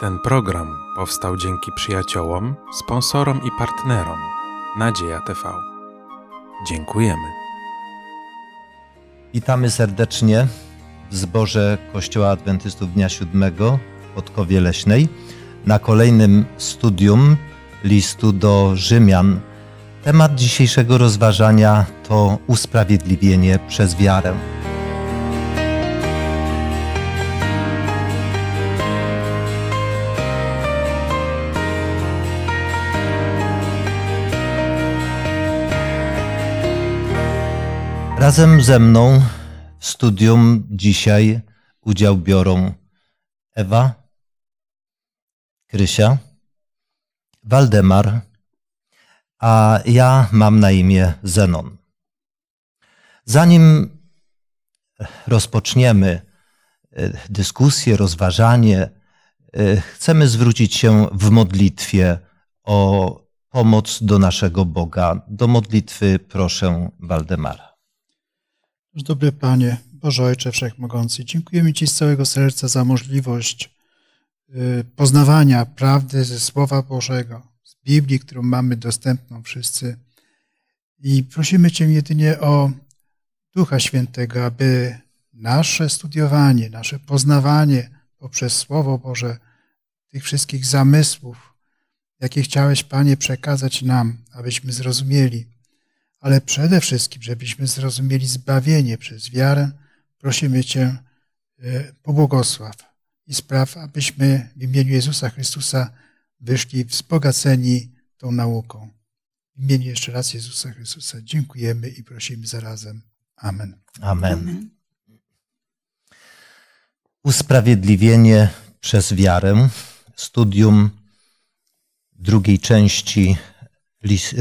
Ten program powstał dzięki przyjaciołom, sponsorom i partnerom Nadzieja TV. Dziękujemy. Witamy serdecznie w zborze Kościoła Adwentystów Dnia Siódmego w Podkowie Leśnej na kolejnym studium listu do Rzymian. Temat dzisiejszego rozważania to usprawiedliwienie przez wiarę. Razem ze mną w studium dzisiaj udział biorą Ewa, Krysia, Waldemar, a ja mam na imię Zenon. Zanim rozpoczniemy e, dyskusję, rozważanie, e, chcemy zwrócić się w modlitwie o pomoc do naszego Boga. Do modlitwy proszę Waldemara dobry Panie, Boże Ojcze Wszechmogący, dziękujemy Ci z całego serca za możliwość y, poznawania prawdy ze Słowa Bożego, z Biblii, którą mamy dostępną wszyscy. I prosimy Cię jedynie o Ducha Świętego, aby nasze studiowanie, nasze poznawanie poprzez Słowo Boże tych wszystkich zamysłów, jakie chciałeś, Panie, przekazać nam, abyśmy zrozumieli, ale przede wszystkim, żebyśmy zrozumieli zbawienie przez wiarę, prosimy Cię, e, pobłogosław i spraw, abyśmy w imieniu Jezusa Chrystusa wyszli wzbogaceni tą nauką. W imieniu jeszcze raz Jezusa Chrystusa dziękujemy i prosimy zarazem. Amen. Amen. Amen. Usprawiedliwienie przez wiarę, studium drugiej części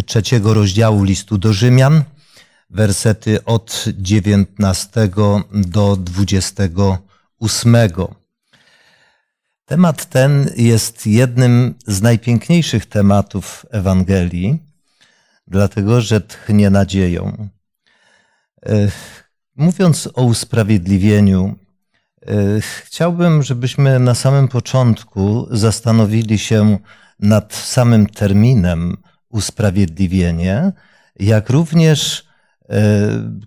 trzeciego rozdziału listu do Rzymian, wersety od 19 do 28. Temat ten jest jednym z najpiękniejszych tematów Ewangelii, dlatego że tchnie nadzieją. Mówiąc o usprawiedliwieniu, chciałbym, żebyśmy na samym początku zastanowili się nad samym terminem usprawiedliwienie, jak również e,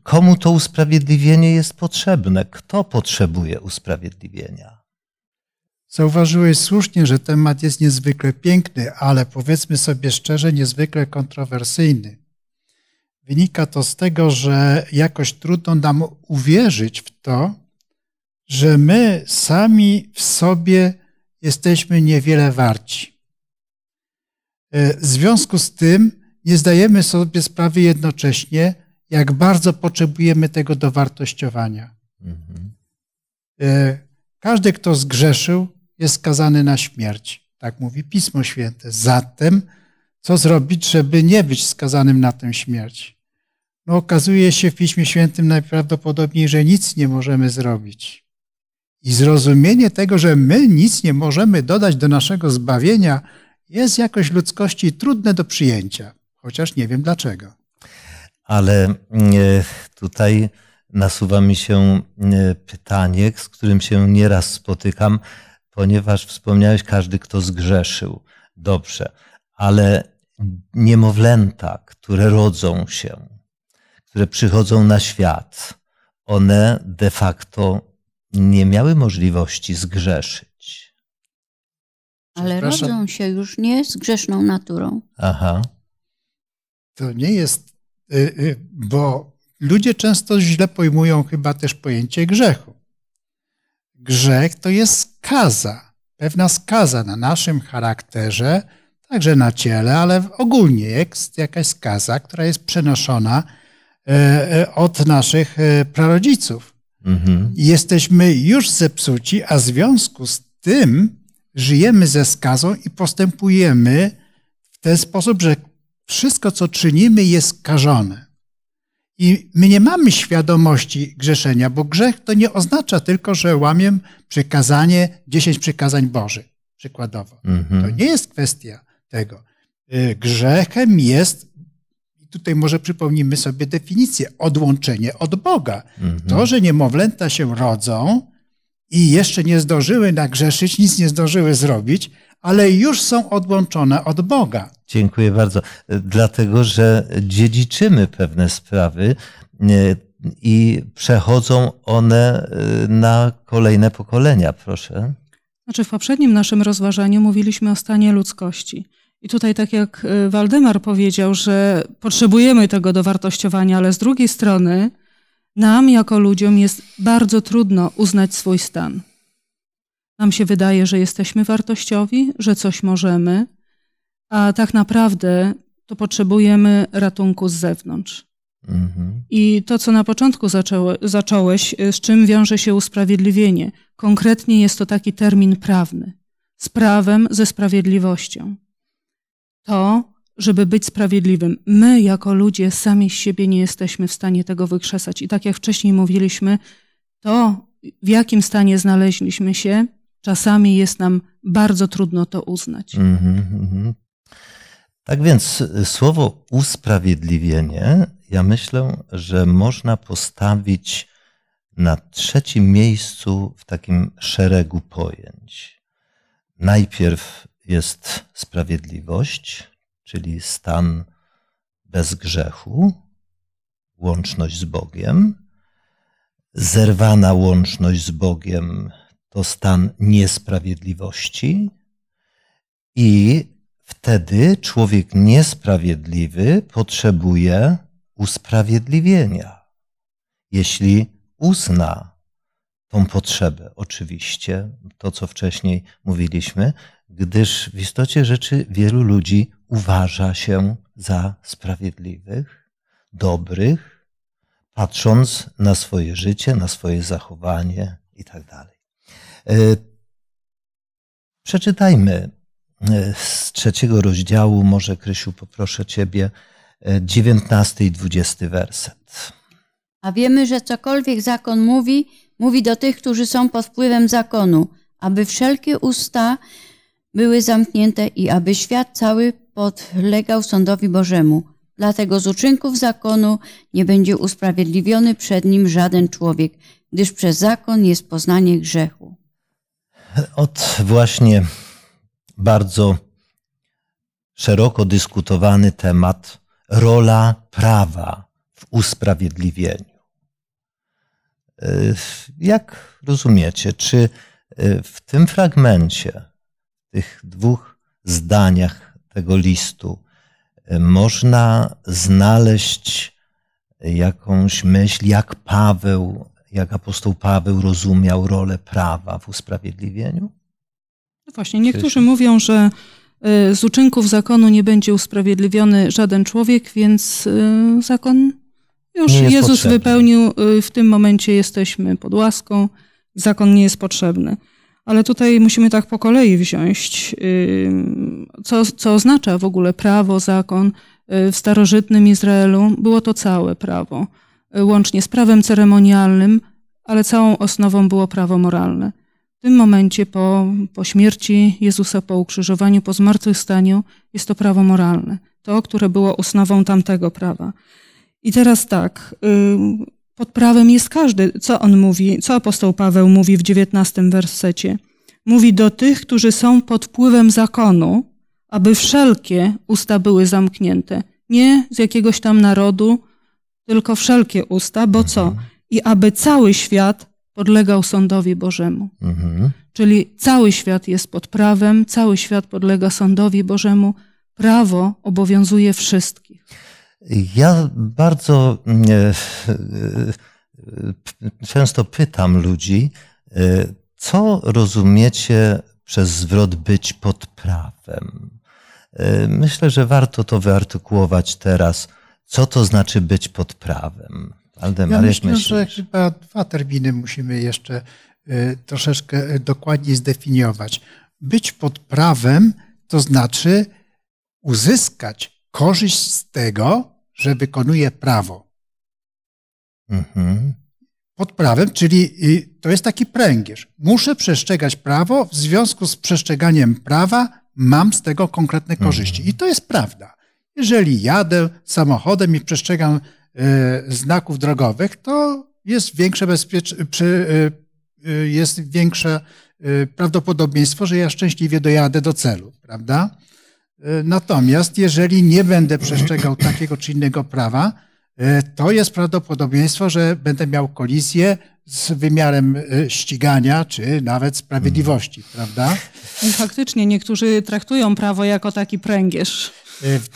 komu to usprawiedliwienie jest potrzebne, kto potrzebuje usprawiedliwienia. Zauważyłeś słusznie, że temat jest niezwykle piękny, ale powiedzmy sobie szczerze, niezwykle kontrowersyjny. Wynika to z tego, że jakoś trudno nam uwierzyć w to, że my sami w sobie jesteśmy niewiele warci. E, w związku z tym nie zdajemy sobie sprawy jednocześnie, jak bardzo potrzebujemy tego dowartościowania. Mhm. E, każdy, kto zgrzeszył, jest skazany na śmierć. Tak mówi Pismo Święte. Zatem, co zrobić, żeby nie być skazanym na tę śmierć? No, okazuje się w Piśmie Świętym najprawdopodobniej, że nic nie możemy zrobić. I zrozumienie tego, że my nic nie możemy dodać do naszego zbawienia, jest jakoś ludzkości trudne do przyjęcia, chociaż nie wiem dlaczego. Ale e, tutaj nasuwa mi się e, pytanie, z którym się nieraz spotykam, ponieważ wspomniałeś, każdy, kto zgrzeszył. Dobrze, ale niemowlęta, które rodzą się, które przychodzą na świat, one de facto nie miały możliwości zgrzeszyć. Ale rodzą się już nie z grzeszną naturą. Aha. To nie jest, y, y, bo ludzie często źle pojmują chyba też pojęcie grzechu. Grzech to jest skaza, pewna skaza na naszym charakterze, także na ciele, ale ogólnie jest jakaś skaza, która jest przenoszona e, e, od naszych e, prarodziców. Mhm. Jesteśmy już zepsuci, a w związku z tym żyjemy ze skazą i postępujemy w ten sposób, że wszystko, co czynimy, jest karzone. I my nie mamy świadomości grzeszenia, bo grzech to nie oznacza tylko, że łamię przykazanie, dziesięć przykazań Boży, przykładowo. Mhm. To nie jest kwestia tego. Y, grzechem jest, tutaj może przypomnimy sobie definicję, odłączenie od Boga. Mhm. To, że niemowlęta się rodzą, i jeszcze nie zdążyły nagrzeszyć, nic nie zdążyły zrobić, ale już są odłączone od Boga. Dziękuję bardzo. E, dlatego, że dziedziczymy pewne sprawy e, i przechodzą one e, na kolejne pokolenia, proszę. Znaczy, w poprzednim naszym rozważaniu mówiliśmy o stanie ludzkości. I tutaj, tak jak Waldemar powiedział, że potrzebujemy tego dowartościowania, ale z drugiej strony nam jako ludziom jest bardzo trudno uznać swój stan. Nam się wydaje, że jesteśmy wartościowi, że coś możemy, a tak naprawdę to potrzebujemy ratunku z zewnątrz. Mhm. I to, co na początku zaczęło, zacząłeś, z czym wiąże się usprawiedliwienie. Konkretnie jest to taki termin prawny. Z prawem, ze sprawiedliwością. To, żeby być sprawiedliwym. My, jako ludzie, sami z siebie nie jesteśmy w stanie tego wykrzesać. I tak jak wcześniej mówiliśmy, to w jakim stanie znaleźliśmy się, czasami jest nam bardzo trudno to uznać. Mhm, mhm. Tak więc y, słowo usprawiedliwienie, ja myślę, że można postawić na trzecim miejscu w takim szeregu pojęć. Najpierw jest sprawiedliwość, czyli stan bez grzechu, łączność z Bogiem. Zerwana łączność z Bogiem to stan niesprawiedliwości, i wtedy człowiek niesprawiedliwy potrzebuje usprawiedliwienia. Jeśli uzna tą potrzebę, oczywiście, to co wcześniej mówiliśmy, gdyż w istocie rzeczy wielu ludzi uważa się za sprawiedliwych, dobrych, patrząc na swoje życie, na swoje zachowanie itd. Tak e, przeczytajmy e, z trzeciego rozdziału, może Krysiu, poproszę Ciebie, e, dziewiętnasty i dwudziesty werset. A wiemy, że cokolwiek zakon mówi, mówi do tych, którzy są pod wpływem zakonu, aby wszelkie usta były zamknięte i aby świat cały podlegał sądowi Bożemu. Dlatego z uczynków zakonu nie będzie usprawiedliwiony przed nim żaden człowiek, gdyż przez zakon jest poznanie grzechu. Od właśnie bardzo szeroko dyskutowany temat rola prawa w usprawiedliwieniu. Y, jak rozumiecie, czy y, w tym fragmencie, w tych dwóch zdaniach tego listu e, można znaleźć e, jakąś myśl, jak Paweł, jak apostoł Paweł rozumiał rolę prawa w usprawiedliwieniu? No właśnie, niektórzy mówią, że e, z uczynków zakonu nie będzie usprawiedliwiony żaden człowiek, więc zakon już Jezus potrzebny. wypełnił, w tym momencie jesteśmy pod łaską, zakon nie jest potrzebny. Ale tutaj musimy tak po kolei wziąć, co, co oznacza w ogóle prawo, zakon. Y, w starożytnym Izraelu było to całe prawo, y, łącznie z prawem ceremonialnym, ale całą osnową było prawo moralne. W tym momencie, po, po śmierci Jezusa, po ukrzyżowaniu, po zmartwychwstaniu, jest to prawo moralne, to, które było osnową tamtego prawa. I teraz tak, pod prawem jest każdy, co on mówi, co apostoł Paweł mówi w dziewiętnastym wersecie. Mówi do tych, którzy są pod wpływem zakonu, aby wszelkie usta były zamknięte. Nie z jakiegoś tam narodu, tylko wszelkie usta, bo mhm. co? I aby cały świat podlegał sądowi Bożemu. Mhm. Czyli cały świat jest pod prawem, cały świat podlega sądowi Bożemu. Prawo obowiązuje wszystkich. Ja bardzo mm, e, e, często pytam ludzi, e, co rozumiecie przez zwrot być pod prawem? Myślę, że warto to wyartykułować teraz. Co to znaczy być pod prawem? Aldemar, ja myślę, że chyba dwa terminy musimy jeszcze troszeczkę dokładniej zdefiniować. Być pod prawem to znaczy uzyskać korzyść z tego, że wykonuje prawo. Mhm. Pod prawem, czyli y, to jest taki pręgierz. Muszę przestrzegać prawo, w związku z przestrzeganiem prawa mam z tego konkretne mhm. korzyści. Mhm. I to jest prawda. Jeżeli jadę samochodem i przestrzegam y, znaków drogowych, to jest większe y, y, jest większe prawdopodobieństwo, że ja szczęśliwie dojadę do celu, prawda? E, natomiast jeżeli nie będę przestrzegał takiego czy innego prawa, e, to jest prawdopodobieństwo, że będę miał kolizję z wymiarem e, ścigania czy nawet sprawiedliwości, mhm. prawda? I faktycznie niektórzy traktują prawo jako taki pręgierz.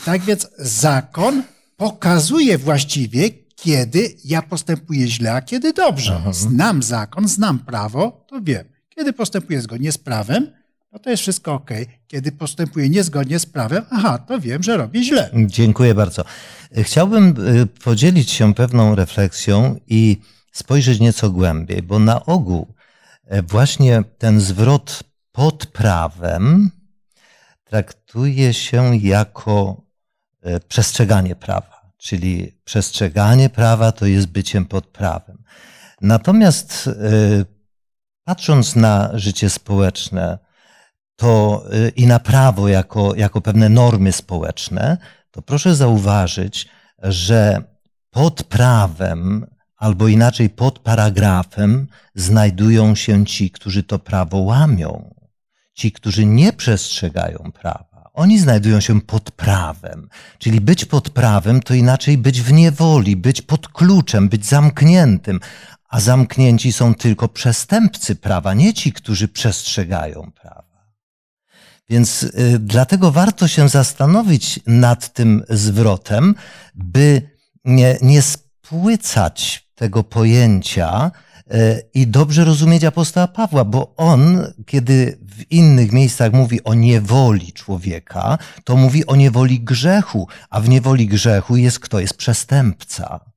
Tak więc zakon pokazuje właściwie, kiedy ja postępuję źle, a kiedy dobrze. Mhm. Znam zakon, znam prawo, to wiem. Kiedy postępuję zgodnie z prawem, no to jest wszystko ok. Kiedy postępuje niezgodnie z prawem, aha, to wiem, że robi źle. Dziękuję bardzo. Y, chciałbym y, podzielić się pewną refleksją i spojrzeć nieco głębiej, bo na ogół y, właśnie ten zwrot pod prawem traktuje się jako przestrzeganie prawa, czyli przestrzeganie prawa to jest byciem pod prawem. Natomiast patrząc na życie społeczne, to y, i na prawo jako, jako pewne normy społeczne, to proszę zauważyć, że pod prawem, albo inaczej pod paragrafem, znajdują się ci, którzy to prawo łamią, ci, którzy nie przestrzegają prawa. Oni znajdują się pod prawem. Czyli być pod prawem to inaczej być w niewoli, być pod kluczem, być zamkniętym. A zamknięci są tylko przestępcy prawa, nie ci, którzy przestrzegają prawa. Więc y, dlatego warto się zastanowić nad tym zwrotem, by nie, nie spłycać tego pojęcia, y, i dobrze rozumieć apostoła Pawła, bo on, kiedy w innych miejscach mówi o niewoli człowieka, to mówi o niewoli grzechu, a w niewoli grzechu jest kto jest przestępca.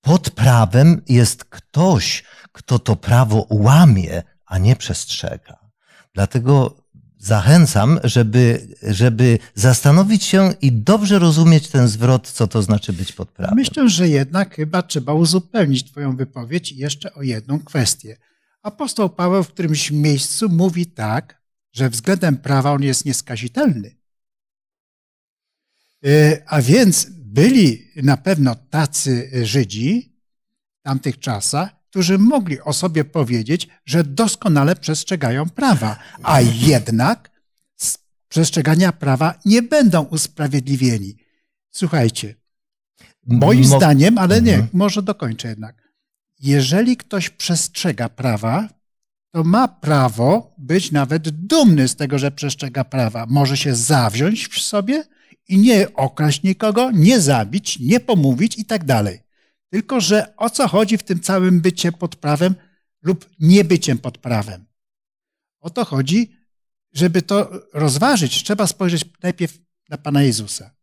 Pod prawem jest ktoś, kto to prawo łamie, a nie przestrzega. Dlatego zachęcam, żeby, żeby zastanowić się i dobrze rozumieć ten zwrot, co to znaczy być pod prawem. Myślę, że jednak chyba trzeba uzupełnić Twoją wypowiedź jeszcze o jedną kwestię. Apostoł Paweł w którymś miejscu mówi tak, że względem prawa on jest nieskazitelny. E, a więc byli na pewno tacy Żydzi w tamtych czasach, którzy mogli o sobie powiedzieć, że doskonale przestrzegają prawa, a jednak z przestrzegania prawa nie będą usprawiedliwieni. Słuchajcie, moim Mo zdaniem, ale nie, mhm. może dokończę jednak. Jeżeli ktoś przestrzega prawa, to ma prawo być nawet dumny z tego, że przestrzega prawa. Może się zawziąć w sobie i nie okraść nikogo, nie zabić, nie pomówić i tak dalej. Tylko, że o co chodzi w tym całym bycie pod prawem lub niebyciem pod prawem? O to chodzi, żeby to rozważyć, trzeba spojrzeć najpierw na Pana Jezusa.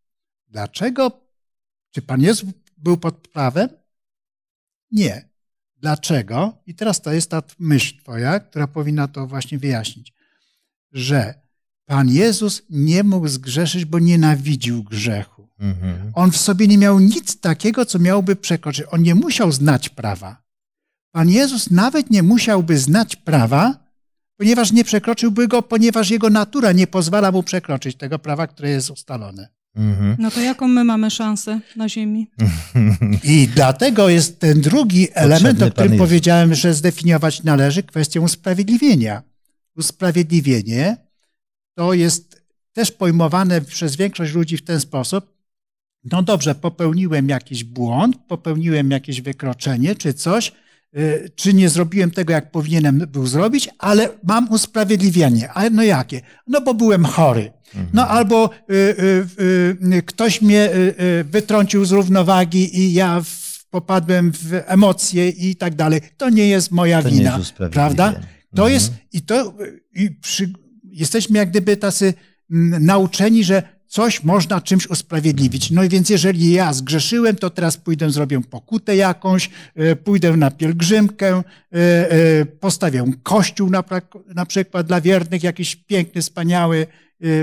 Dlaczego? Czy Pan Jezus był pod prawem? Nie. Dlaczego? I teraz to jest ta myśl Twoja, która powinna to właśnie wyjaśnić, że Pan Jezus nie mógł zgrzeszyć, bo nienawidził grzechu. Mhm. On w sobie nie miał nic takiego, co miałby przekroczyć. On nie musiał znać prawa. Pan Jezus nawet nie musiałby znać prawa, ponieważ nie przekroczyłby go, ponieważ jego natura nie pozwala mu przekroczyć tego prawa, które jest ustalone. Mhm. No to jaką my mamy szansę na ziemi? I dlatego jest ten drugi Potrzebny element, o którym powiedziałem, że zdefiniować należy kwestię usprawiedliwienia. Usprawiedliwienie to jest też pojmowane przez większość ludzi w ten sposób. No dobrze, popełniłem jakiś błąd, popełniłem jakieś wykroczenie czy coś, y, czy nie zrobiłem tego, jak powinienem był zrobić, ale mam usprawiedliwienie. Ale no jakie? No bo byłem chory. No mhm. albo y, y, ktoś mnie wytrącił z równowagi i ja popadłem w emocje i tak dalej. To nie jest moja to wina, jest prawda? To jest mhm. i to i przy, jesteśmy jak gdyby tacy mm, nauczeni, że coś można czymś usprawiedliwić. No i więc jeżeli ja zgrzeszyłem, to teraz pójdę, zrobię pokutę jakąś, e, pójdę na pielgrzymkę, e, e, postawię kościół na, na przykład dla wiernych, jakiś piękny, wspaniały,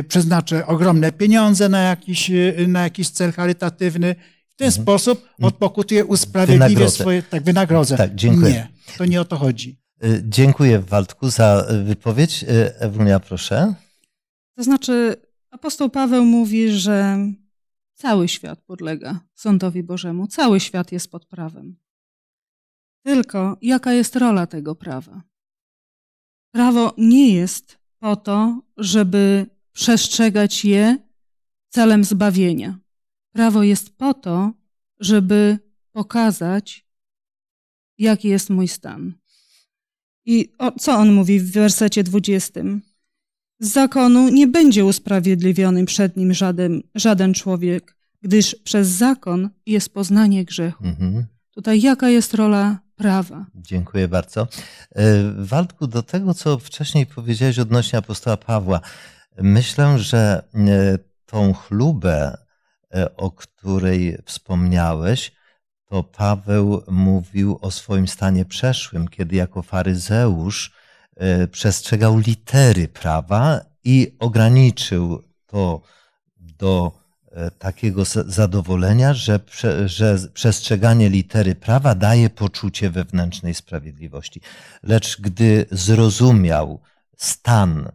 przeznaczę ogromne pieniądze na jakiś, na jakiś cel charytatywny. W ten mhm. sposób mm. odpokutuję usprawiedliwię swoje tak, wynagrodzę. Tak, dziękuję. Nie, to nie o to chodzi. Y, dziękuję Waldku za y, wypowiedź. Y, Ewunia, proszę. To znaczy, apostoł Paweł mówi, że cały świat podlega sądowi Bożemu, cały świat jest pod prawem. Tylko jaka jest rola tego prawa? Prawo nie jest po to, żeby przestrzegać je celem zbawienia. Prawo jest po to, żeby pokazać, jaki jest mój stan, i o, co on mówi w wersecie 20? Z zakonu nie będzie usprawiedliwiony przed nim żaden, żaden człowiek, gdyż przez zakon jest poznanie grzechu. Mhm. Tutaj jaka jest rola prawa? Dziękuję bardzo. E, Waldku, do tego, co wcześniej powiedziałeś odnośnie apostoła Pawła, myślę, że e, tą chlubę, e, o której wspomniałeś, to Paweł mówił o swoim stanie przeszłym, kiedy jako faryzeusz e, przestrzegał litery prawa i ograniczył to do e, takiego zadowolenia, że, że przestrzeganie litery prawa daje poczucie wewnętrznej sprawiedliwości. Lecz gdy zrozumiał stan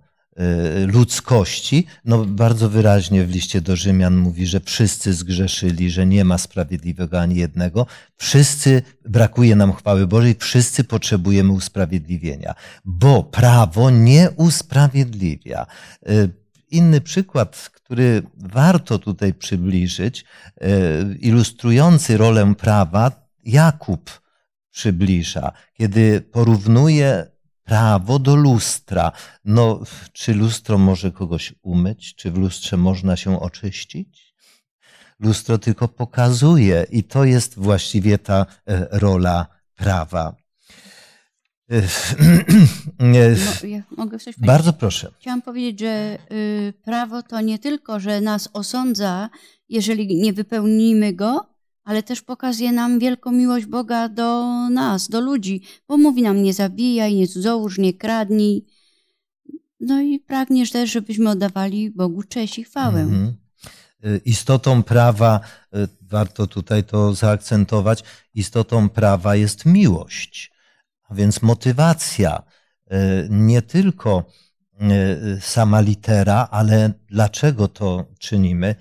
Y, ludzkości. No, bardzo wyraźnie w liście do Rzymian mówi, że wszyscy zgrzeszyli, że nie ma sprawiedliwego ani jednego. Wszyscy brakuje nam chwały Bożej, wszyscy potrzebujemy usprawiedliwienia, bo prawo nie usprawiedliwia. Y, inny przykład, który warto tutaj przybliżyć, y, ilustrujący rolę prawa, Jakub przybliża, kiedy porównuje prawo do lustra. No, czy lustro może kogoś umyć? Czy w lustrze można się oczyścić? Lustro tylko pokazuje i to jest właściwie ta e, rola prawa. E, e, mogę coś powiedzieć? Bardzo proszę. Chciałam powiedzieć, że y, prawo to nie tylko, że nas osądza, jeżeli nie wypełnimy go, ale też pokazuje nam wielką miłość Boga do nas, do ludzi, bo mówi nam nie zabijaj, nie cudzołóż, nie kradnij. No i pragniesz też, żebyśmy oddawali Bogu cześć i chwałę. Mm -hmm. Istotą prawa, y, warto tutaj to zaakcentować, istotą prawa jest miłość, a więc motywacja. Y, nie tylko sama litera, ale dlaczego to czynimy.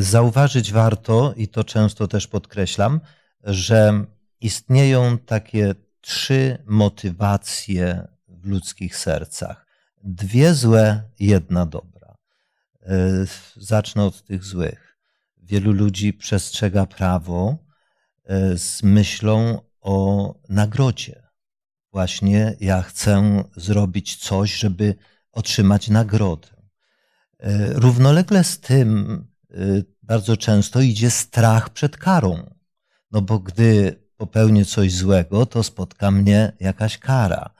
Zauważyć warto, i to często też podkreślam, że istnieją takie trzy motywacje w ludzkich sercach. Dwie złe, jedna dobra. E, zacznę od tych złych. Wielu ludzi przestrzega prawo e, z myślą o nagrodzie. Właśnie ja chcę zrobić coś, żeby otrzymać nagrodę. E, równolegle z tym Y, bardzo często idzie strach przed karą. No bo gdy popełnię coś złego, to spotka mnie jakaś kara.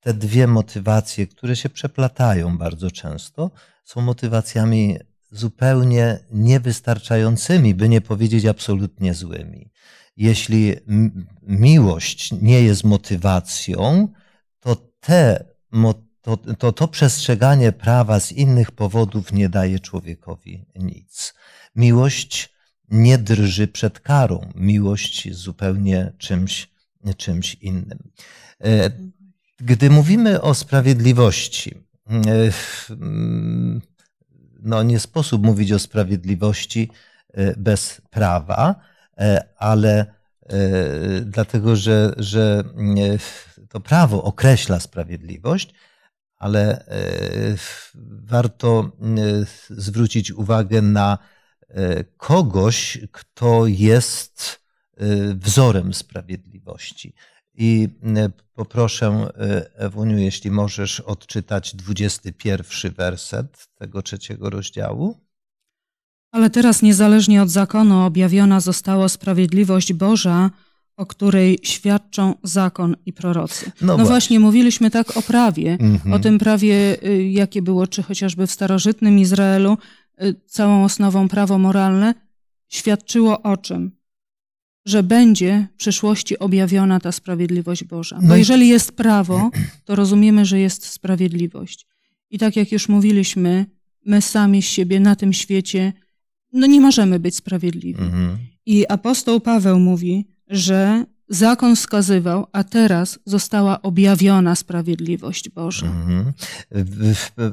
Te dwie motywacje, które się przeplatają bardzo często, są motywacjami zupełnie niewystarczającymi, by nie powiedzieć absolutnie złymi. Jeśli miłość nie jest motywacją, to te motywacje, to, to to przestrzeganie prawa z innych powodów nie daje człowiekowi nic. Miłość nie drży przed karą. Miłość jest zupełnie czymś, czymś innym. E, gdy mówimy o sprawiedliwości, e, no nie sposób mówić o sprawiedliwości e, bez prawa, ale dlatego, że, że to prawo określa sprawiedliwość, ale e, warto e, zwrócić uwagę na e, kogoś, kto jest wzorem sprawiedliwości. I poproszę Ewuniu, jeśli możesz odczytać 21 werset tego trzeciego rozdziału. Ale teraz niezależnie od zakonu objawiona została sprawiedliwość Boża, o której świadczą zakon i prorocy. No, no właśnie. właśnie. mówiliśmy tak o prawie, mhm. o tym prawie, y, jakie było, czy chociażby w starożytnym Izraelu, y, całą osnową prawo moralne, świadczyło o czym? Że będzie w przyszłości objawiona ta sprawiedliwość Boża. No Bo no i... jeżeli jest prawo, to rozumiemy, że jest sprawiedliwość. I tak jak już mówiliśmy, my sami z siebie na tym świecie, no nie możemy być sprawiedliwi. Mhm. I apostoł Paweł mówi, że zakon wskazywał, a teraz została objawiona sprawiedliwość Boża. Mhm.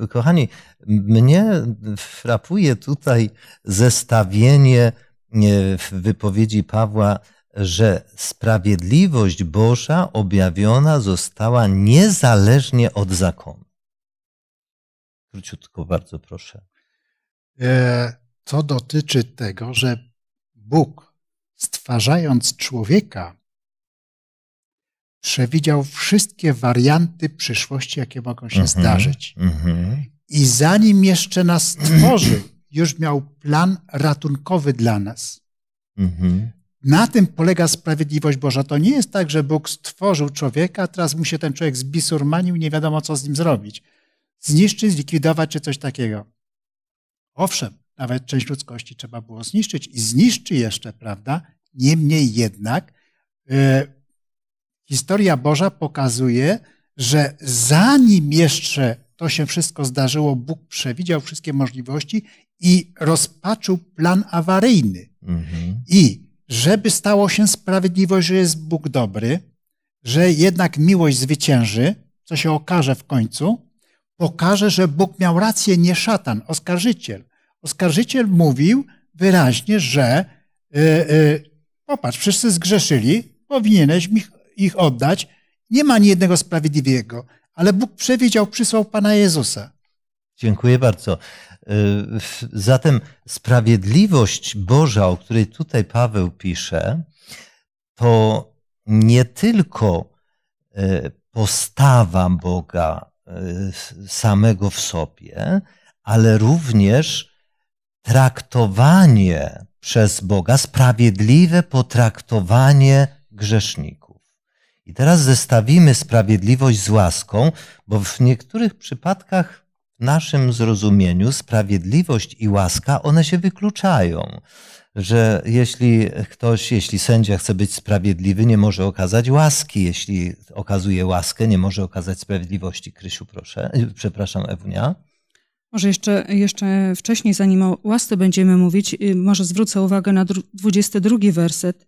Kochani, mnie frapuje tutaj zestawienie e, w wypowiedzi Pawła, że sprawiedliwość Boża objawiona została niezależnie od zakonu. Króciutko, bardzo proszę. To e, dotyczy tego, że Bóg stwarzając człowieka, przewidział wszystkie warianty przyszłości, jakie mogą się mm -hmm. zdarzyć. Mm -hmm. I zanim jeszcze nas tworzył, już miał plan ratunkowy dla nas. Mm -hmm. Na tym polega sprawiedliwość Boża. To nie jest tak, że Bóg stworzył człowieka, a teraz mu się ten człowiek zbisurmanił, nie wiadomo co z nim zrobić. Zniszczyć, zlikwidować czy coś takiego. Owszem, nawet część ludzkości trzeba było zniszczyć i zniszczy jeszcze, prawda? Niemniej jednak y, historia Boża pokazuje, że zanim jeszcze to się wszystko zdarzyło, Bóg przewidział wszystkie możliwości i rozpaczył plan awaryjny. Mhm. I żeby stało się sprawiedliwość, że jest Bóg dobry, że jednak miłość zwycięży, co się okaże w końcu, pokaże, że Bóg miał rację, nie szatan, oskarżyciel Oskarżyciel mówił wyraźnie, że y, y, popatrz, wszyscy zgrzeszyli, powinieneś ich, ich oddać. Nie ma ani jednego sprawiedliwego, ale Bóg przewidział, przysłał Pana Jezusa. Dziękuję bardzo. E, zatem sprawiedliwość Boża, o której tutaj Paweł pisze, to nie tylko postawa Boga samego w sobie, ale również traktowanie przez Boga, sprawiedliwe potraktowanie grzeszników. I teraz zestawimy sprawiedliwość z łaską, bo w niektórych przypadkach w naszym zrozumieniu sprawiedliwość i łaska one się wykluczają. Że jeśli ktoś, jeśli sędzia chce być sprawiedliwy, nie może okazać łaski. Jeśli okazuje łaskę, nie może okazać sprawiedliwości. Krysiu, proszę, przepraszam, Ewunia. Może jeszcze, jeszcze wcześniej, zanim o łasce będziemy mówić, y, może zwrócę uwagę na 22 werset.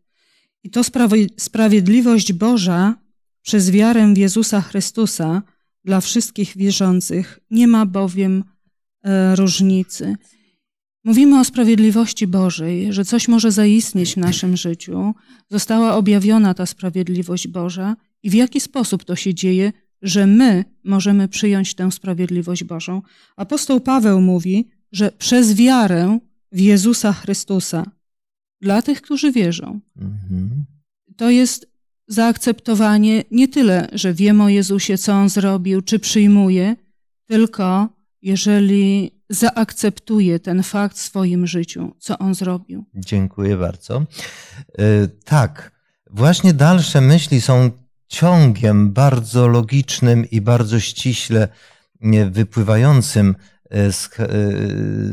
I to sprawiedliwość Boża przez wiarę w Jezusa Chrystusa dla wszystkich wierzących. Nie ma bowiem e, różnicy. Mówimy o sprawiedliwości Bożej, że coś może zaistnieć w naszym życiu. Została objawiona ta sprawiedliwość Boża i w jaki sposób to się dzieje, że my możemy przyjąć tę sprawiedliwość Bożą. Apostoł Paweł mówi, że przez wiarę w Jezusa Chrystusa dla tych, którzy wierzą, mhm. to jest zaakceptowanie nie tyle, że wiem o Jezusie, co on zrobił, czy przyjmuje, tylko jeżeli zaakceptuje ten fakt w swoim życiu, co on zrobił. Dziękuję bardzo. E, tak, właśnie dalsze myśli są ciągiem bardzo logicznym i bardzo ściśle wypływającym e, z, e,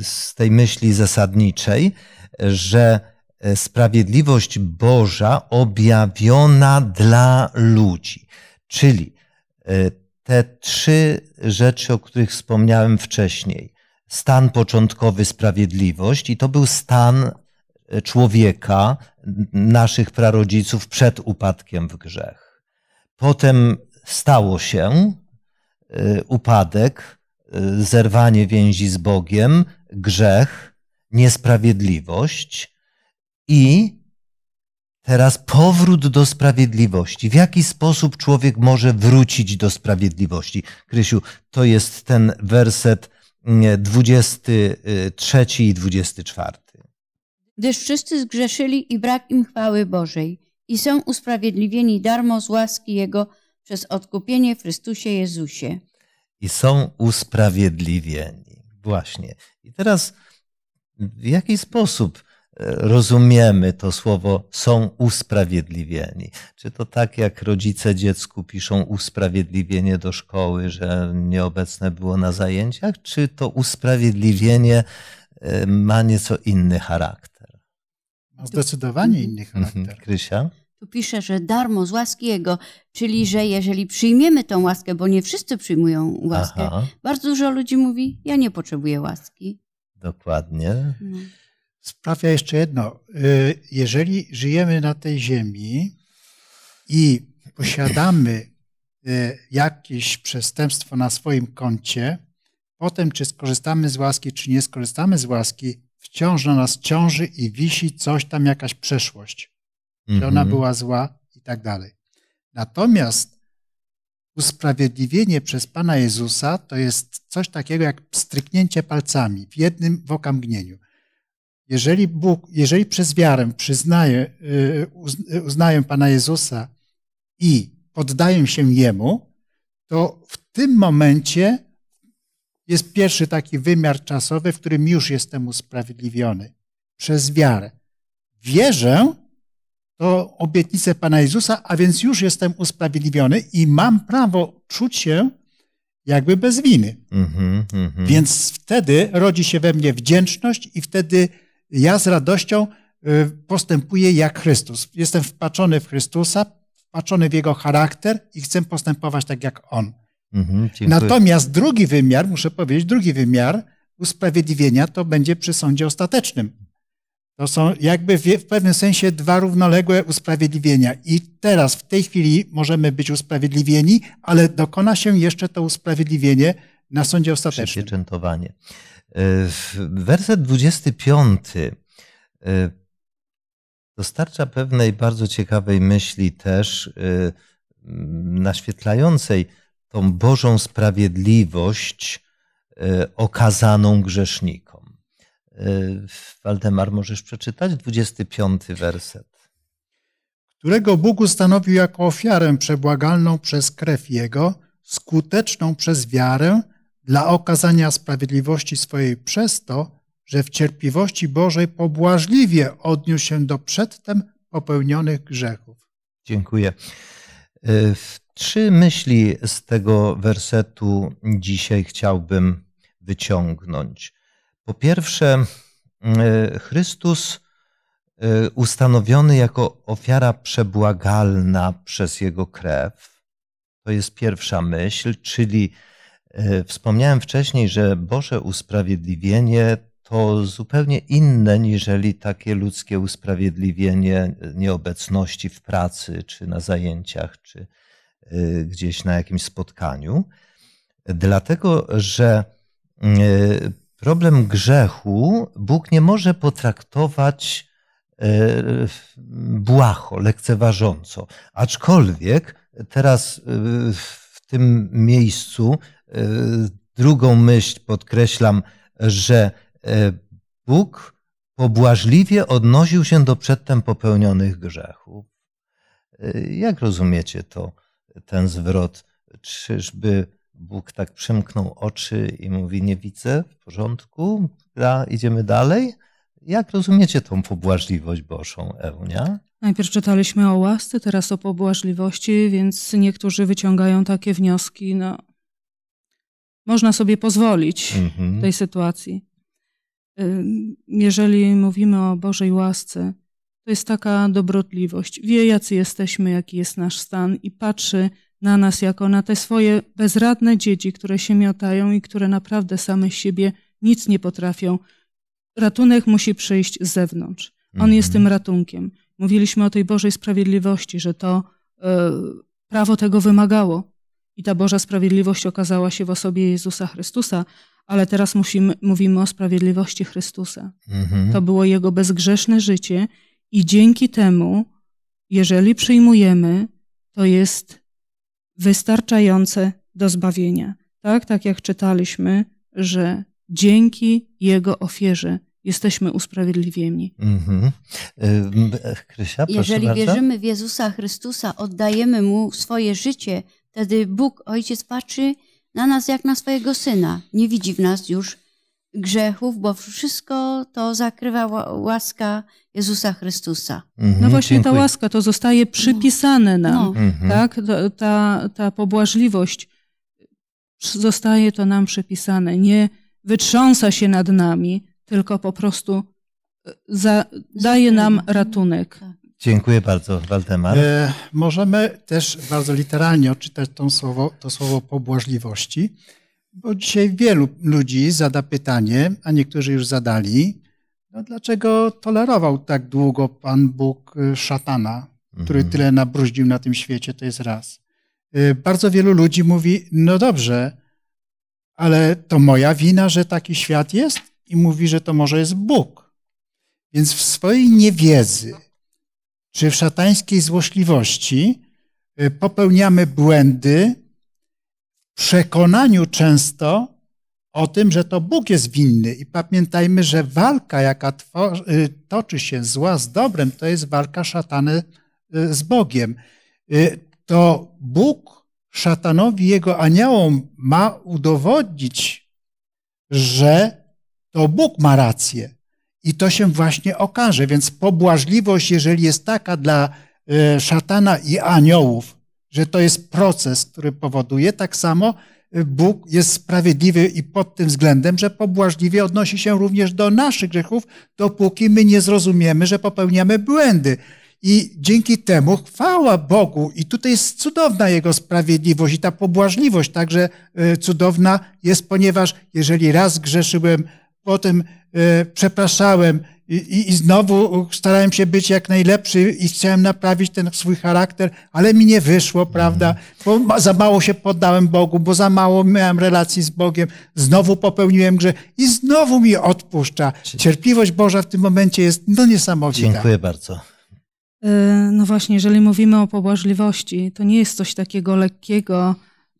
z tej myśli zasadniczej, że e, sprawiedliwość Boża objawiona dla ludzi. Czyli te trzy rzeczy, o których wspomniałem wcześniej. Stan początkowy sprawiedliwość, i to był stan człowieka, naszych prarodziców przed upadkiem w grzech Potem stało się y, upadek, y, zerwanie więzi z Bogiem, grzech, niesprawiedliwość i teraz powrót do sprawiedliwości. W jaki sposób człowiek może wrócić do sprawiedliwości? Krysiu, to jest ten werset 23 mm, i 24. Gdyż wszyscy zgrzeszyli i brak im chwały Bożej i są usprawiedliwieni darmo z łaski Jego przez odkupienie w Chrystusie Jezusie. I są usprawiedliwieni. Właśnie. I teraz w jaki sposób e, rozumiemy to słowo są usprawiedliwieni. Czy to tak jak rodzice dziecku piszą usprawiedliwienie do szkoły, że nieobecne było na zajęciach, czy to usprawiedliwienie e, ma nieco inny charakter? Zdecydowanie mhm. inny mhm. charakter. Krysia? Tu pisze, że darmo z łaski Jego, czyli że jeżeli przyjmiemy tą łaskę, bo nie wszyscy przyjmują łaskę, Aha. bardzo dużo ludzi mówi, ja nie potrzebuję łaski. Dokładnie. No. Sprawia jeszcze jedno. Y, jeżeli żyjemy na tej ziemi i posiadamy y, jakieś przestępstwo na swoim koncie, potem czy skorzystamy z łaski, czy nie skorzystamy z łaski, wciąż na nas ciąży i wisi coś tam, jakaś przeszłość, mm że ona mhm. była zła i tak dalej. Natomiast usprawiedliwienie przez Pana Jezusa to jest coś takiego jak stryknięcie palcami w jednym w okamgnieniu. Jeżeli, Bóg, jeżeli przez wiarę przyznaję, y, y, uznaję Pana Jezusa i poddaję się Jemu, to w tym momencie jest pierwszy taki wymiar czasowy, w którym już jestem usprawiedliwiony przez wiarę. Wierzę to obietnicę Pana Jezusa, a więc już jestem usprawiedliwiony i mam prawo czuć się jakby bez winy. Mm-hmm, mm-hmm. Więc wtedy rodzi się we mnie wdzięczność i wtedy ja z radością y, postępuję jak Chrystus. Jestem wpaczony w Chrystusa, wpaczony w Jego charakter i chcę postępować tak jak On. Mhm, Natomiast drugi wymiar, muszę powiedzieć, drugi wymiar usprawiedliwienia to będzie przy sądzie ostatecznym. To są jakby w pewnym sensie dwa równoległe usprawiedliwienia. I teraz, w tej chwili możemy być usprawiedliwieni, ale dokona się jeszcze to usprawiedliwienie na sądzie ostatecznym. Przypieczętowanie. E, werset 25 e, dostarcza pewnej bardzo ciekawej myśli też e, naświetlającej tą Bożą sprawiedliwość e, okazaną grzesznikom. E, Waldemar, możesz przeczytać 25 werset. Którego Bóg ustanowił jako ofiarę przebłagalną przez krew Jego, skuteczną przez wiarę, dla okazania sprawiedliwości swojej przez to, że w cierpliwości Bożej pobłażliwie odniósł się do przedtem popełnionych grzechów. Dziękuję. E, Trzy myśli z tego wersetu dzisiaj chciałbym wyciągnąć. Po pierwsze, e, Chrystus e, ustanowiony jako ofiara przebłagalna przez jego krew. To jest pierwsza myśl, czyli e, wspomniałem wcześniej, że Boże usprawiedliwienie to zupełnie inne niżeli takie ludzkie usprawiedliwienie nieobecności w pracy, czy na zajęciach, czy Y, gdzieś na jakimś spotkaniu, dlatego że y, problem grzechu Bóg nie może potraktować y, błaho, lekceważąco. Aczkolwiek teraz w tym miejscu drugą myśl podkreślam, że Bóg pobłażliwie odnosił się do przedtem popełnionych grzechów. Jak rozumiecie to ten zwrot. Czyżby Bóg tak przymknął oczy i mówi: Nie widzę, w porządku, Da, idziemy dalej? Jak rozumiecie tą pobłażliwość Bożą, Ewunia? Najpierw czytaliśmy o łasce, teraz o pobłażliwości, więc niektórzy wyciągają takie wnioski. No, można sobie pozwolić mm -hmm. tej sytuacji. Jeżeli mówimy o Bożej łasce, to jest taka dobrotliwość. Wie, jacy jesteśmy, jaki jest nasz stan i patrzy na nas jako na te swoje bezradne dzieci, które się miotają i które naprawdę same siebie nic nie potrafią. Ratunek musi przyjść z zewnątrz. On jest mhm. tym ratunkiem. Mówiliśmy o tej Bożej Sprawiedliwości, że to y, prawo tego wymagało. I ta Boża Sprawiedliwość okazała się w osobie Jezusa Chrystusa, ale teraz musimy, mówimy o sprawiedliwości Chrystusa. Mhm. To było jego bezgrzeszne życie i dzięki temu, jeżeli przyjmujemy, to jest wystarczające do zbawienia. Tak, tak jak czytaliśmy, że dzięki Jego ofierze jesteśmy usprawiedliwieni. Mm-hmm. Krysia, Jeżeli bardzo. wierzymy w Jezusa Chrystusa, oddajemy Mu swoje życie, wtedy Bóg, Ojciec, patrzy na nas jak na swojego Syna. Nie widzi w nas już grzechów, bo wszystko to zakrywa łaska Jezusa Chrystusa. Mhm, no właśnie Dziękuję. ta łaska to zostaje przypisane nam, no. Mhm. tak? Ta, ta pobłażliwość zostaje to nam przypisane. Nie wytrząsa się nad nami, tylko po prostu e, za, daje nam ratunek. Mhm, tak. Dziękuję bardzo, Waldemar. E, możemy też bardzo literalnie odczytać słowo, to słowo pobłażliwości bo dzisiaj wielu ludzi zada pytanie, a niektórzy już zadali, no dlaczego tolerował tak długo Pan Bóg y, szatana, który mhm. tyle nabruździł na tym świecie, to jest raz. Y, bardzo wielu ludzi mówi, no dobrze, ale to moja wina, że taki świat jest i mówi, że to może jest Bóg. Więc w swojej niewiedzy czy w szatańskiej złośliwości y, popełniamy błędy, przekonaniu często o tym, że to Bóg jest winny. I pamiętajmy, że walka, jaka y, toczy się zła z dobrem, to jest walka szatany y, z Bogiem. Y, to Bóg szatanowi, jego aniołom ma udowodnić, że to Bóg ma rację. I to się właśnie okaże. Więc pobłażliwość, jeżeli jest taka dla szatana i aniołów, że to jest proces, który powoduje. Tak samo y, Bóg jest sprawiedliwy i pod tym względem, że pobłażliwie odnosi się również do naszych grzechów, dopóki my nie zrozumiemy, że popełniamy błędy. I dzięki temu chwała Bogu. I tutaj jest cudowna Jego sprawiedliwość i ta pobłażliwość także y, cudowna jest, ponieważ jeżeli raz grzeszyłem, potem e, przepraszałem i, i, i, znowu starałem się być jak najlepszy i chciałem naprawić ten swój charakter, ale mi nie wyszło, prawda? Mhm. Bo za mało się poddałem Bogu, bo za mało miałem relacji z Bogiem, znowu popełniłem grze i znowu mi odpuszcza. Cierpliwość Boża w tym momencie jest no niesamowita. Dziękuję bardzo. E, no właśnie, jeżeli mówimy o pobłażliwości, to nie jest coś takiego lekkiego,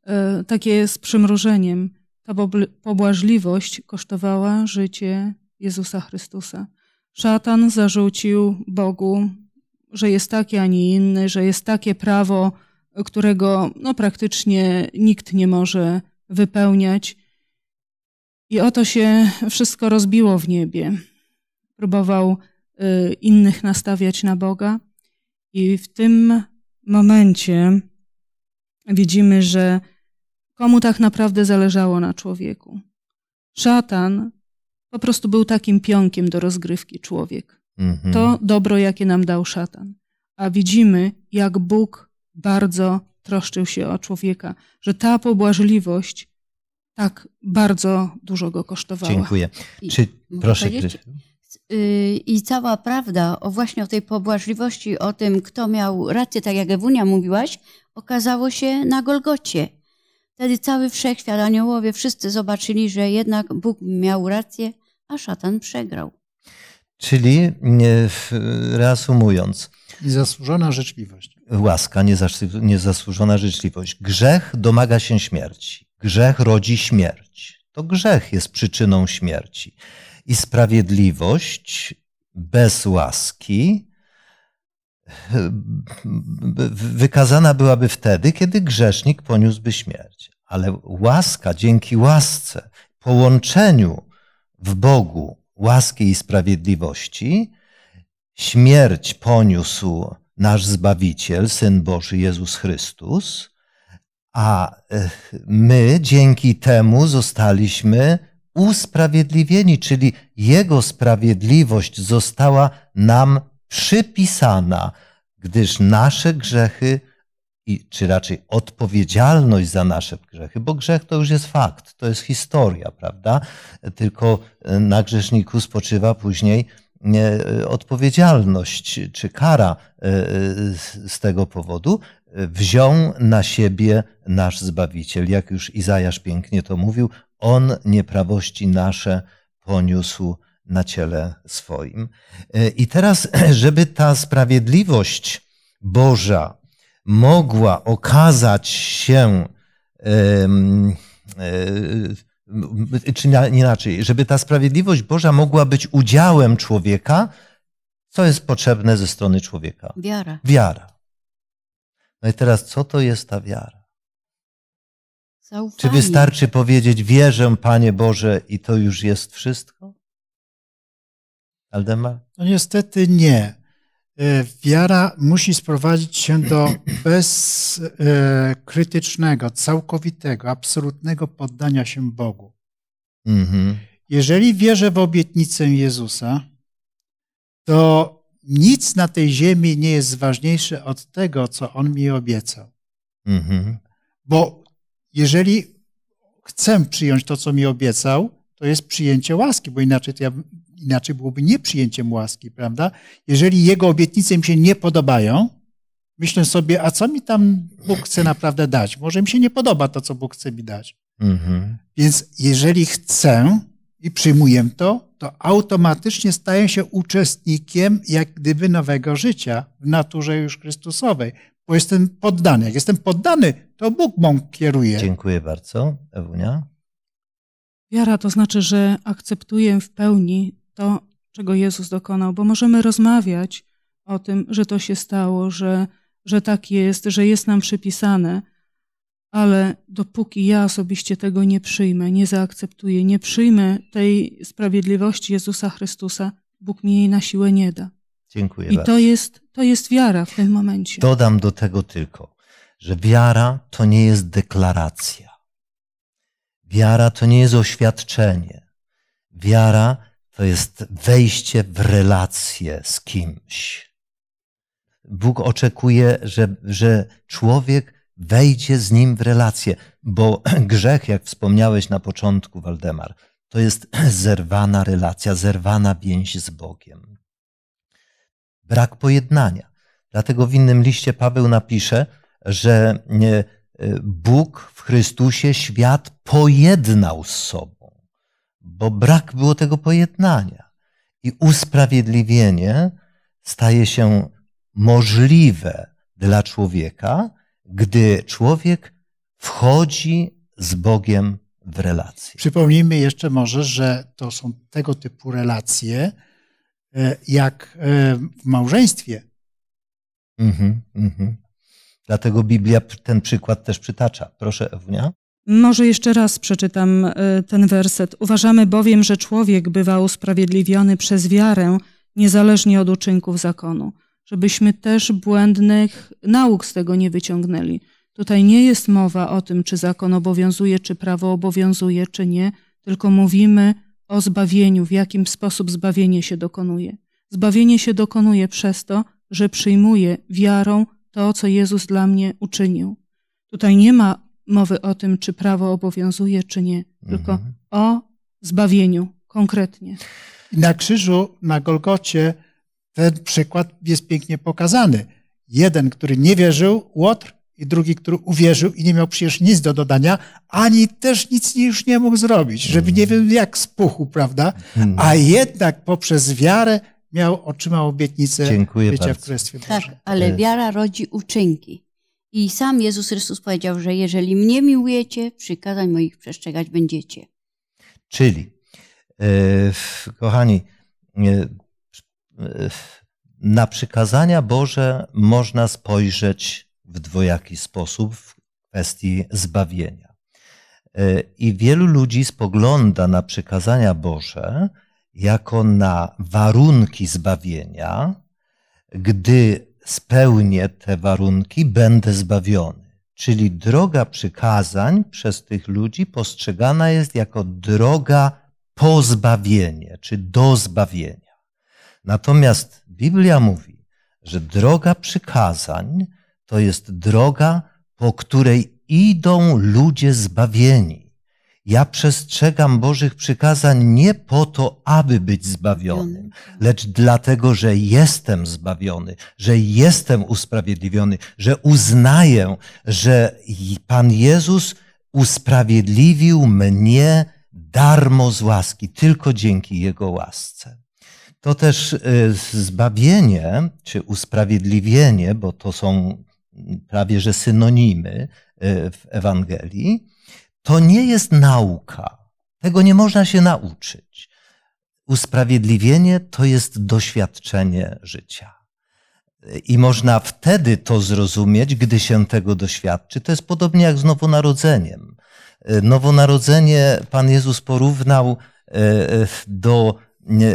e, takie z przymrużeniem ta pobłażliwość kosztowała życie Jezusa Chrystusa. Szatan zarzucił Bogu, że jest taki, a nie inny, że jest takie prawo, którego no, praktycznie nikt nie może wypełniać. I oto się wszystko rozbiło w niebie. Próbował y, innych nastawiać na Boga, i w tym momencie widzimy, że komu tak naprawdę zależało na człowieku. Szatan po prostu był takim pionkiem do rozgrywki człowiek. Mhm. To dobro, jakie nam dał szatan. A widzimy, jak Bóg bardzo troszczył się o człowieka, że ta pobłażliwość tak bardzo dużo go kosztowała. Dziękuję. Czy, I, proszę, y, i cała prawda o właśnie o tej pobłażliwości, o tym, kto miał rację, tak jak Ewunia mówiłaś, okazało się na Golgocie. Wtedy cały wszechświat, aniołowie, wszyscy zobaczyli, że jednak Bóg miał rację, a szatan przegrał. Czyli reasumując. Niezasłużona życzliwość. Łaska, niezasłużona życzliwość. Grzech domaga się śmierci. Grzech rodzi śmierć. To grzech jest przyczyną śmierci. I sprawiedliwość bez łaski wykazana byłaby wtedy, kiedy grzesznik poniósłby śmierć. Ale łaska dzięki łasce, połączeniu w Bogu łaski i sprawiedliwości, śmierć poniósł nasz Zbawiciel, Syn Boży Jezus Chrystus, a my dzięki temu zostaliśmy usprawiedliwieni, czyli Jego sprawiedliwość została nam przypisana, gdyż nasze grzechy, i, czy raczej odpowiedzialność za nasze grzechy, bo grzech to już jest fakt, to jest historia, prawda? Tylko e, na grzeszniku spoczywa później e, odpowiedzialność czy kara e, z tego powodu, wziął na siebie nasz Zbawiciel. Jak już Izajasz pięknie to mówił, on nieprawości nasze poniósł na ciele swoim. E, I teraz, żeby ta sprawiedliwość Boża mogła okazać się, e, czy inaczej, żeby ta sprawiedliwość Boża mogła być udziałem człowieka, co jest potrzebne ze strony człowieka? Wiara. Wiara. No i teraz, co to jest ta wiara? Zaufanie. Czy wystarczy powiedzieć, wierzę, Panie Boże, i to już jest wszystko? Aldemar? No niestety nie. E, wiara musi sprowadzić się do bezkrytycznego, e, całkowitego, absolutnego poddania się Bogu. Mhm. Jeżeli wierzę w obietnicę Jezusa, to nic na tej ziemi nie jest ważniejsze od tego, co On mi obiecał. Mhm. Bo jeżeli chcę przyjąć to, co mi obiecał, to jest przyjęcie łaski, bo inaczej to ja inaczej byłoby nieprzyjęciem łaski, prawda? Jeżeli jego obietnice mi się nie podobają, myślę sobie, a co mi tam Bóg chce naprawdę dać? Może mi się nie podoba to, co Bóg chce mi dać. Mhm. Więc jeżeli chcę i przyjmuję to, to automatycznie staję się uczestnikiem jak gdyby nowego życia w naturze już Chrystusowej, bo jestem poddany. Jak jestem poddany, to Bóg mą kieruje. Dziękuję bardzo. Ewunia? Wiara to znaczy, że akceptuję w pełni to, czego Jezus dokonał, bo możemy rozmawiać o tym, że to się stało, że, że tak jest, że jest nam przypisane, ale dopóki ja osobiście tego nie przyjmę, nie zaakceptuję, nie przyjmę tej sprawiedliwości Jezusa Chrystusa, Bóg mi jej na siłę nie da. Dziękuję I to jest, to jest wiara w tym momencie. Dodam do tego tylko, że wiara to nie jest deklaracja. Wiara to nie jest oświadczenie. Wiara to jest wejście w relację z kimś. Bóg oczekuje, że, że człowiek wejdzie z nim w relację, bo grzech, jak wspomniałeś na początku, Waldemar, to jest zerwana relacja, zerwana więź z Bogiem. Brak pojednania. Dlatego w innym liście Paweł napisze, że e, Bóg w Chrystusie świat pojednał z sobą bo brak było tego pojednania. I usprawiedliwienie staje się możliwe dla człowieka, gdy człowiek wchodzi z Bogiem w relacje. Przypomnijmy jeszcze może, że to są tego typu relacje, e, jak e, w małżeństwie. Mhm, mhm. Dlatego Biblia ten przykład też przytacza. Proszę, Ewnia. Może jeszcze raz przeczytam e, ten werset. Uważamy bowiem, że człowiek bywa usprawiedliwiony przez wiarę, niezależnie od uczynków zakonu, żebyśmy też błędnych nauk z tego nie wyciągnęli. Tutaj nie jest mowa o tym, czy zakon obowiązuje, czy prawo obowiązuje, czy nie, tylko mówimy o zbawieniu, w jakim sposób zbawienie się dokonuje. Zbawienie się dokonuje przez to, że przyjmuję wiarą to, co Jezus dla mnie uczynił. Tutaj nie ma mowy o tym, czy prawo obowiązuje, czy nie, tylko mhm. o zbawieniu konkretnie. Na krzyżu, na Golgocie ten przykład jest pięknie pokazany. Jeden, który nie wierzył, Łotr, i drugi, który uwierzył i nie miał przecież nic do dodania, ani też nic już nie mógł zrobić, żeby nie wiem mhm. jak spuchł, prawda? Mhm. A jednak poprzez wiarę miał, otrzymał obietnicę Dziękuję bycia bardzo. w Królestwie tak, Bożym. Tak, ale wiara rodzi uczynki. I sam Jezus Chrystus powiedział, że jeżeli mnie miłujecie, przykazań moich przestrzegać będziecie. Czyli, e, kochani, e, e, na przykazania Boże można spojrzeć w dwojaki sposób w kwestii zbawienia. I wielu ludzi spogląda na przykazania Boże jako na warunki zbawienia, gdy spełnię te warunki, będę zbawiony. Czyli droga przykazań przez tych ludzi postrzegana jest jako droga pozbawienie czy do zbawienia. Natomiast Biblia mówi, że droga przykazań to jest droga, po której idą ludzie zbawieni. Ja przestrzegam Bożych przykazań nie po to, aby być zbawionym, lecz dlatego, że jestem zbawiony, że jestem usprawiedliwiony, że uznaję, że Pan Jezus usprawiedliwił mnie darmo z łaski, tylko dzięki Jego łasce. To też y, zbawienie, czy usprawiedliwienie, bo to są prawie że synonimy y, w Ewangelii, to nie jest nauka. Tego nie można się nauczyć. Usprawiedliwienie to jest doświadczenie życia. I można wtedy to zrozumieć, gdy się tego doświadczy. To jest podobnie jak z nowonarodzeniem. Nowonarodzenie Pan Jezus porównał e, do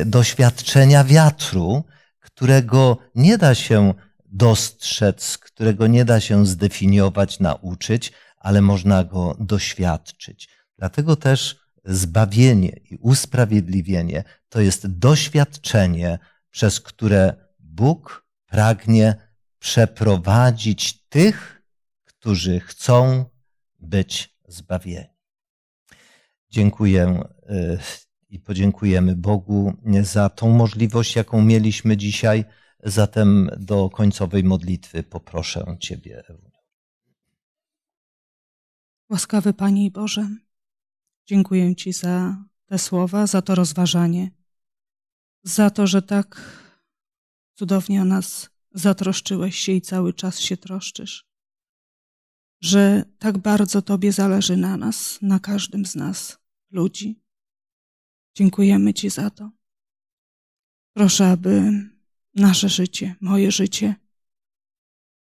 doświadczenia wiatru, którego nie da się dostrzec, którego nie da się zdefiniować, nauczyć, ale można go doświadczyć. Dlatego też zbawienie i usprawiedliwienie to jest doświadczenie, przez które Bóg pragnie przeprowadzić tych, którzy chcą być zbawieni. Dziękuję y, i podziękujemy Bogu za tą możliwość, jaką mieliśmy dzisiaj. Zatem do końcowej modlitwy poproszę Ciebie, Ewo. Łaskawy Panie i Boże, dziękuję Ci za te słowa, za to rozważanie, za to, że tak cudownie o nas zatroszczyłeś się i cały czas się troszczysz, że tak bardzo Tobie zależy na nas, na każdym z nas, ludzi. Dziękujemy Ci za to. Proszę, aby nasze życie, moje życie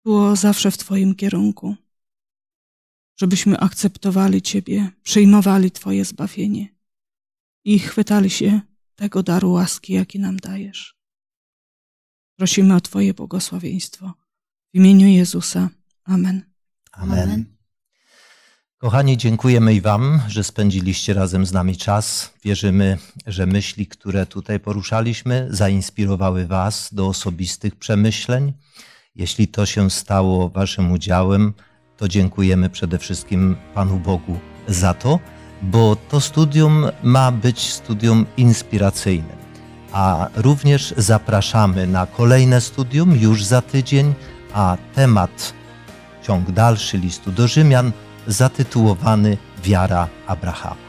było zawsze w Twoim kierunku żebyśmy akceptowali Ciebie, przyjmowali Twoje zbawienie i chwytali się tego daru łaski, jaki nam dajesz. Prosimy o Twoje błogosławieństwo. W imieniu Jezusa. Amen. Amen. Amen. Kochani, dziękujemy i Wam, że spędziliście razem z nami czas. Wierzymy, że myśli, które tutaj poruszaliśmy, zainspirowały Was do osobistych przemyśleń. Jeśli to się stało Waszym udziałem, to dziękujemy przede wszystkim Panu Bogu za to, bo to studium ma być studium inspiracyjnym. A również zapraszamy na kolejne studium już za tydzień, a temat ciąg dalszy listu do Rzymian zatytułowany Wiara Abrahama.